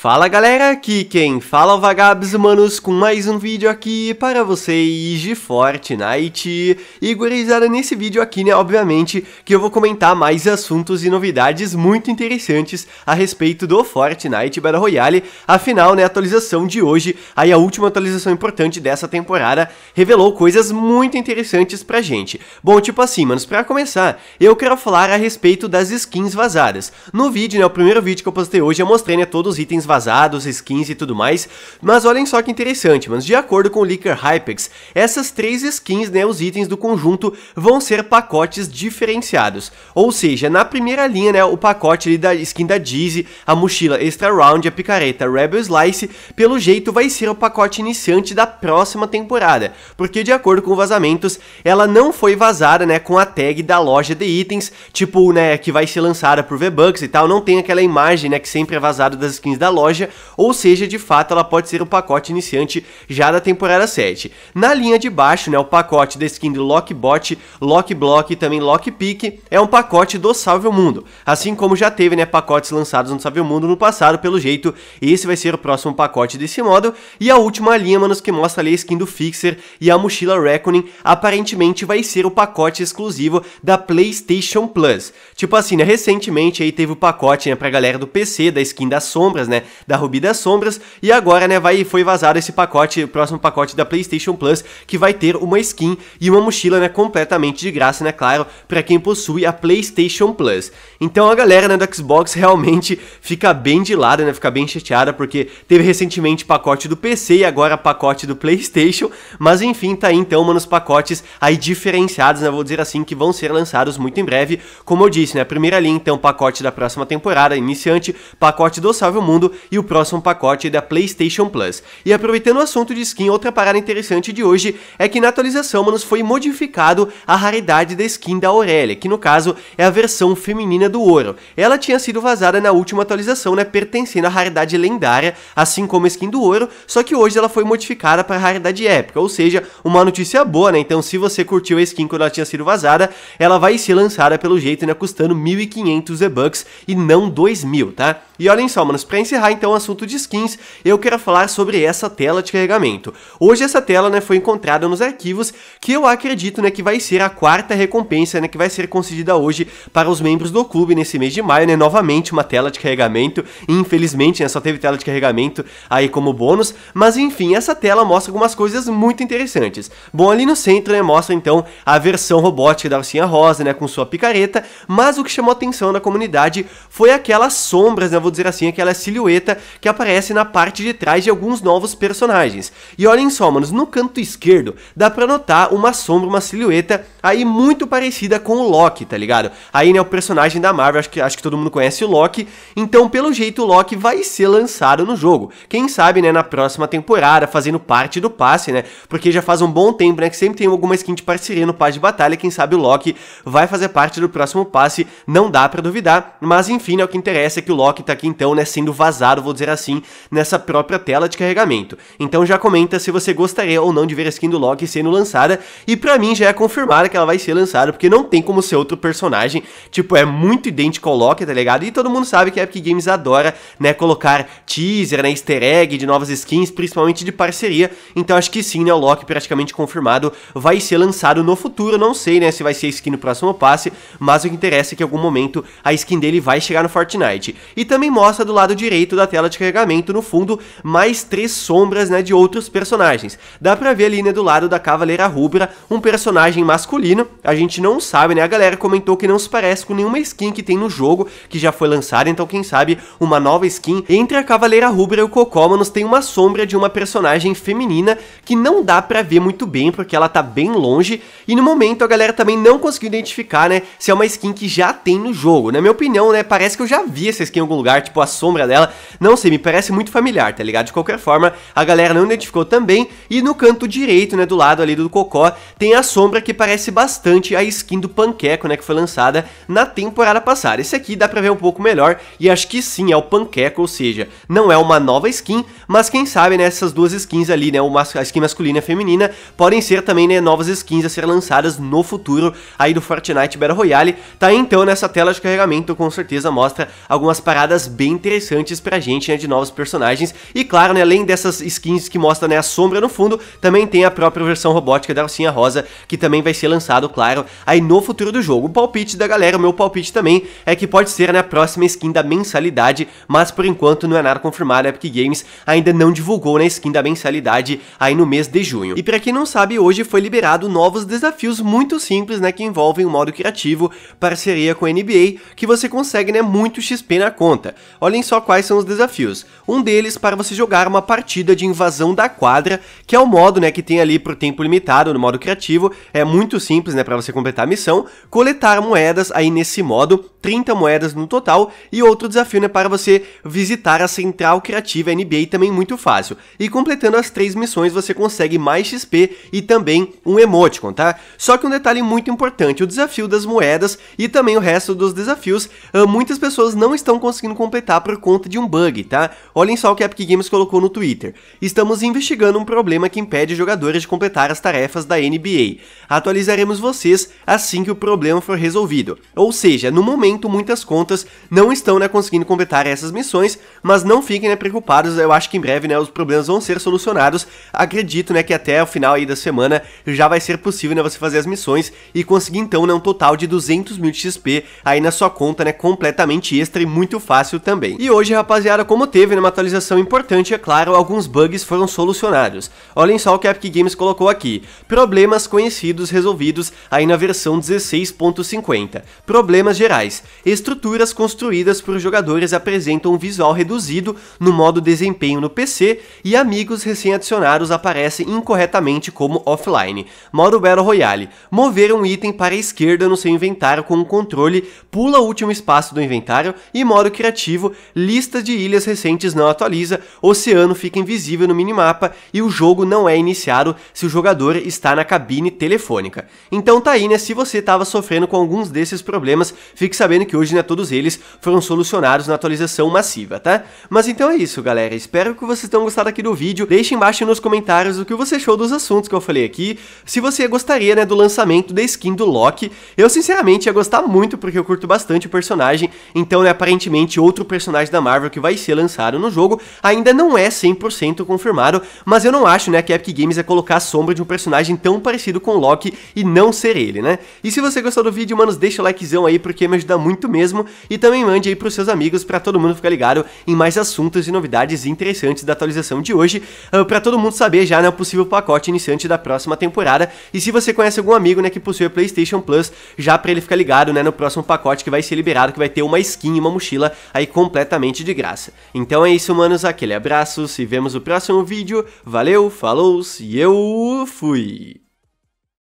Fala galera, aqui quem fala é o Vagabs Humanos com mais um vídeo aqui para vocês de Fortnite E gurizada, nesse vídeo aqui né, obviamente que eu vou comentar mais assuntos e novidades muito interessantes a respeito do Fortnite Battle Royale Afinal né, a atualização de hoje, aí a última atualização importante dessa temporada Revelou coisas muito interessantes pra gente Bom, tipo assim manos, pra começar, eu quero falar a respeito das skins vazadas No vídeo, né, o primeiro vídeo que eu postei hoje eu mostrei né, todos os itens vazados, skins e tudo mais, mas olhem só que interessante, mas de acordo com o Leaker Hypex, essas três skins, né, os itens do conjunto, vão ser pacotes diferenciados, ou seja, na primeira linha, né, o pacote da skin da Dizzy, a mochila Extra Round, a picareta Rebel Slice, pelo jeito vai ser o pacote iniciante da próxima temporada, porque de acordo com vazamentos, ela não foi vazada, né, com a tag da loja de itens, tipo, né, que vai ser lançada por V-Bucks e tal, não tem aquela imagem, né, que sempre é vazada das skins da loja, loja, ou seja, de fato ela pode ser um pacote iniciante já da temporada 7. Na linha de baixo, né, o pacote da skin do Lockbot, Lockblock e também Lockpick é um pacote do Salve o Mundo, assim como já teve né, pacotes lançados no Salve o Mundo no passado, pelo jeito, esse vai ser o próximo pacote desse modo, e a última linha, manos, que mostra ali a skin do Fixer e a mochila Reckoning, aparentemente vai ser o pacote exclusivo da PlayStation Plus. Tipo assim, né, recentemente aí teve o pacote né, pra galera do PC, da skin das sombras, né, da Rubi das Sombras. E agora, né, vai, foi vazado esse pacote, o próximo pacote da PlayStation Plus, que vai ter uma skin e uma mochila, né, completamente de graça, né, claro, para quem possui a PlayStation Plus. Então a galera, né, do Xbox realmente fica bem de lado, né, fica bem chateada, porque teve recentemente pacote do PC e agora pacote do PlayStation, mas enfim, tá aí então, mano, os pacotes aí diferenciados, né, vou dizer assim, que vão ser lançados muito em breve, como eu disse, né, primeira linha então pacote da próxima temporada, iniciante, pacote do Salve o Mundo e o próximo pacote é da PlayStation Plus. E aproveitando o assunto de skin, outra parada interessante de hoje é que na atualização, manos, foi modificado a raridade da skin da Aurélia, que no caso é a versão feminina do ouro. Ela tinha sido vazada na última atualização, né, pertencendo à raridade lendária, assim como a skin do ouro, só que hoje ela foi modificada para raridade épica, ou seja, uma notícia boa, né? Então, se você curtiu a skin quando ela tinha sido vazada, ela vai ser lançada pelo jeito, né, custando 1500 V-bucks e não 2000, tá? E olhem só, manos, para encerrar então o assunto de skins, eu quero falar sobre essa tela de carregamento. Hoje essa tela, né, foi encontrada nos arquivos que eu acredito, né, que vai ser a quarta recompensa, né, que vai ser concedida hoje para os membros do clube nesse mês de maio, né, novamente uma tela de carregamento. Infelizmente, né, só teve tela de carregamento aí como bônus, mas enfim, essa tela mostra algumas coisas muito interessantes. Bom, ali no centro, né, mostra então a versão robótica da Alcinha Rosa, né, com sua picareta, mas o que chamou atenção da comunidade foi aquelas sombras, né, vou dizer assim, aquela silhueta que aparece na parte de trás de alguns novos personagens. E olhem só, manos, no canto esquerdo dá pra notar uma sombra, uma silhueta aí muito parecida com o Loki, tá ligado? Aí, né, o personagem da Marvel, acho que, acho que todo mundo conhece o Loki, então pelo jeito o Loki vai ser lançado no jogo. Quem sabe, né, na próxima temporada, fazendo parte do passe, né, porque já faz um bom tempo, né, que sempre tem alguma skin de parceria no passe de batalha, quem sabe o Loki vai fazer parte do próximo passe, não dá pra duvidar, mas enfim, né, o que interessa é que o Loki tá aqui então, né, sendo vazado, vou dizer assim, nessa própria tela de carregamento. Então já comenta se você gostaria ou não de ver a skin do Loki sendo lançada, e pra mim já é confirmada que ela vai ser lançada, porque não tem como ser outro personagem, tipo, é muito idêntico ao Loki, tá ligado? E todo mundo sabe que a Epic Games adora, né, colocar teaser, né, easter egg de novas skins, principalmente de parceria, então acho que sim, né, o Loki praticamente confirmado vai ser lançado no futuro, não sei, né, se vai ser skin no próximo passe, mas o que interessa é que em algum momento a skin dele vai chegar no Fortnite. E também mostra do lado direito da tela de carregamento, no fundo, mais três sombras né, de outros personagens. Dá pra ver ali né, do lado da Cavaleira Rubra um personagem masculino, a gente não sabe, né? A galera comentou que não se parece com nenhuma skin que tem no jogo, que já foi lançada, então quem sabe uma nova skin. Entre a Cavaleira Rubra e o Cocômanos tem uma sombra de uma personagem feminina que não dá pra ver muito bem, porque ela tá bem longe, e no momento a galera também não conseguiu identificar, né, se é uma skin que já tem no jogo. Na minha opinião, né, parece que eu já vi essa skin em algum lugar, lugar, tipo a sombra dela. Não sei, me parece muito familiar, tá ligado? De qualquer forma, a galera não identificou também. E no canto direito, né, do lado ali do Cocó, tem a sombra que parece bastante a skin do Panqueco, né, que foi lançada na temporada passada. Esse aqui dá pra ver um pouco melhor e acho que sim, é o Panqueco, ou seja, não é uma nova skin, mas quem sabe, né, essas duas skins ali, né, uma, a skin masculina e feminina, podem ser também, né, novas skins a ser lançadas no futuro aí do Fortnite Battle Royale. Tá então nessa tela de carregamento, com certeza mostra algumas paradas bem interessantes pra gente, né, de novos personagens. E claro, né, além dessas skins que mostra né, a sombra no fundo, também tem a própria versão robótica da Alcinha Rosa, que também vai ser lançado, claro, aí no futuro do jogo. O palpite da galera, o meu palpite também, é que pode ser né, a próxima skin da mensalidade, mas por enquanto não é nada confirmado, a né, Epic Games ainda não divulgou a né, skin da mensalidade aí no mês de junho. E pra quem não sabe, hoje foi liberado novos desafios muito simples, né, que envolvem um modo criativo, parceria com a NBA, que você consegue, né, muito XP na conta quadra. Olhem só quais são os desafios. Um deles para você jogar uma partida de invasão da quadra, que é o modo né, que tem ali por tempo limitado, no modo criativo. É muito simples né, para você completar a missão. Coletar moedas aí nesse modo 30 moedas no total, e outro desafio né, para você visitar a Central Criativa NBA também muito fácil. E completando as três missões você consegue mais XP e também um emoticon, tá? Só que um detalhe muito importante, o desafio das moedas e também o resto dos desafios, ah, muitas pessoas não estão conseguindo completar por conta de um bug, tá? Olhem só o que a Epic Games colocou no Twitter. Estamos investigando um problema que impede jogadores de completar as tarefas da NBA. Atualizaremos vocês assim que o problema for resolvido. Ou seja, no momento momento muitas contas não estão né, conseguindo completar essas missões, mas não fiquem né, preocupados, eu acho que em breve né, os problemas vão ser solucionados, acredito né, que até o final aí da semana já vai ser possível né, você fazer as missões e conseguir então né, um total de 200 mil de XP aí na sua conta né, completamente extra e muito fácil também. E hoje rapaziada, como teve né, uma atualização importante, é claro, alguns bugs foram solucionados. Olhem só o que a Epic Games colocou aqui, problemas conhecidos resolvidos aí na versão 16.50, problemas gerais, estruturas construídas por jogadores apresentam um visual reduzido no modo desempenho no PC e amigos recém-adicionados aparecem incorretamente como offline. Modo Battle Royale: mover um item para a esquerda no seu inventário com o um controle pula o último espaço do inventário e modo criativo: lista de ilhas recentes não atualiza, oceano fica invisível no minimapa e o jogo não é iniciado se o jogador está na cabine telefônica. Então tá aí, né, se você estava sofrendo com alguns desses problemas, fixa sabendo que hoje né, todos eles foram solucionados na atualização massiva, tá? Mas então é isso, galera. Espero que vocês tenham gostado aqui do vídeo. Deixe embaixo nos comentários o que você achou dos assuntos que eu falei aqui. Se você gostaria, né, do lançamento da skin do Loki. Eu, sinceramente, ia gostar muito porque eu curto bastante o personagem. Então, né, aparentemente, outro personagem da Marvel que vai ser lançado no jogo ainda não é 100% confirmado, mas eu não acho, né, que a Epic Games ia colocar a sombra de um personagem tão parecido com o Loki e não ser ele, né? E se você gostou do vídeo, manos, deixa o likezão aí porque me ajuda muito mesmo e também mande aí pros seus amigos para todo mundo ficar ligado em mais assuntos e novidades interessantes da atualização de hoje, ah, para todo mundo saber já né, o possível pacote iniciante da próxima temporada. E se você conhece algum amigo né, que possui a PlayStation Plus, já para ele ficar ligado né, no próximo pacote que vai ser liberado, que vai ter uma skin e uma mochila aí completamente de graça. Então é isso, manos, aquele abraço, se vemos no próximo vídeo, valeu, falou e eu fui!